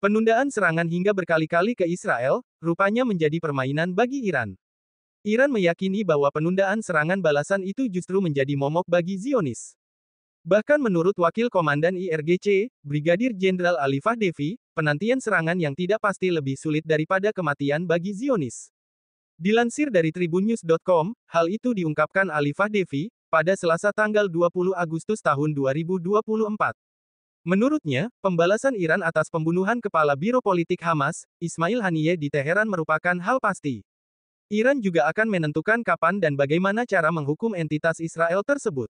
Penundaan serangan hingga berkali-kali ke Israel, rupanya menjadi permainan bagi Iran. Iran meyakini bahwa penundaan serangan balasan itu justru menjadi momok bagi Zionis. Bahkan menurut Wakil Komandan IRGC, Brigadir Jenderal Alifah Devi, penantian serangan yang tidak pasti lebih sulit daripada kematian bagi Zionis. Dilansir dari tribunnews.com, hal itu diungkapkan Alifah Devi, pada Selasa tanggal 20 Agustus tahun 2024. Menurutnya, pembalasan Iran atas pembunuhan kepala biro politik Hamas, Ismail Haniyeh di Teheran merupakan hal pasti. Iran juga akan menentukan kapan dan bagaimana cara menghukum entitas Israel tersebut.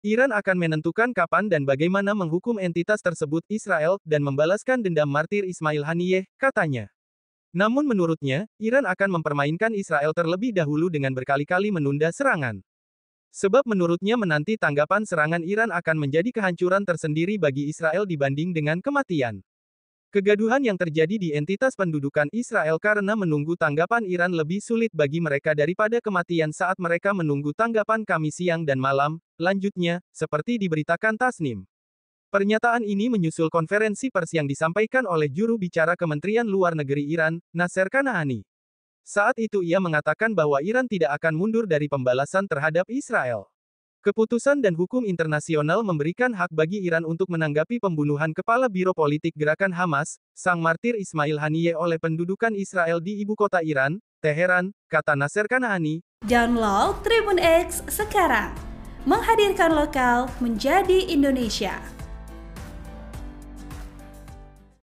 Iran akan menentukan kapan dan bagaimana menghukum entitas tersebut Israel dan membalaskan dendam martir Ismail Haniyeh, katanya. Namun menurutnya, Iran akan mempermainkan Israel terlebih dahulu dengan berkali-kali menunda serangan. Sebab menurutnya menanti tanggapan serangan Iran akan menjadi kehancuran tersendiri bagi Israel dibanding dengan kematian. Kegaduhan yang terjadi di entitas pendudukan Israel karena menunggu tanggapan Iran lebih sulit bagi mereka daripada kematian saat mereka menunggu tanggapan kami siang dan malam, lanjutnya, seperti diberitakan Tasnim. Pernyataan ini menyusul konferensi pers yang disampaikan oleh juru bicara Kementerian Luar Negeri Iran, Nasser Kanaani. Saat itu ia mengatakan bahwa Iran tidak akan mundur dari pembalasan terhadap Israel. Keputusan dan hukum internasional memberikan hak bagi Iran untuk menanggapi pembunuhan kepala biro politik gerakan Hamas, sang martir Ismail Haniyeh oleh pendudukan Israel di ibu kota Iran, Teheran, kata Nasser Kanaani. Download Tribun X sekarang. Menghadirkan lokal menjadi Indonesia.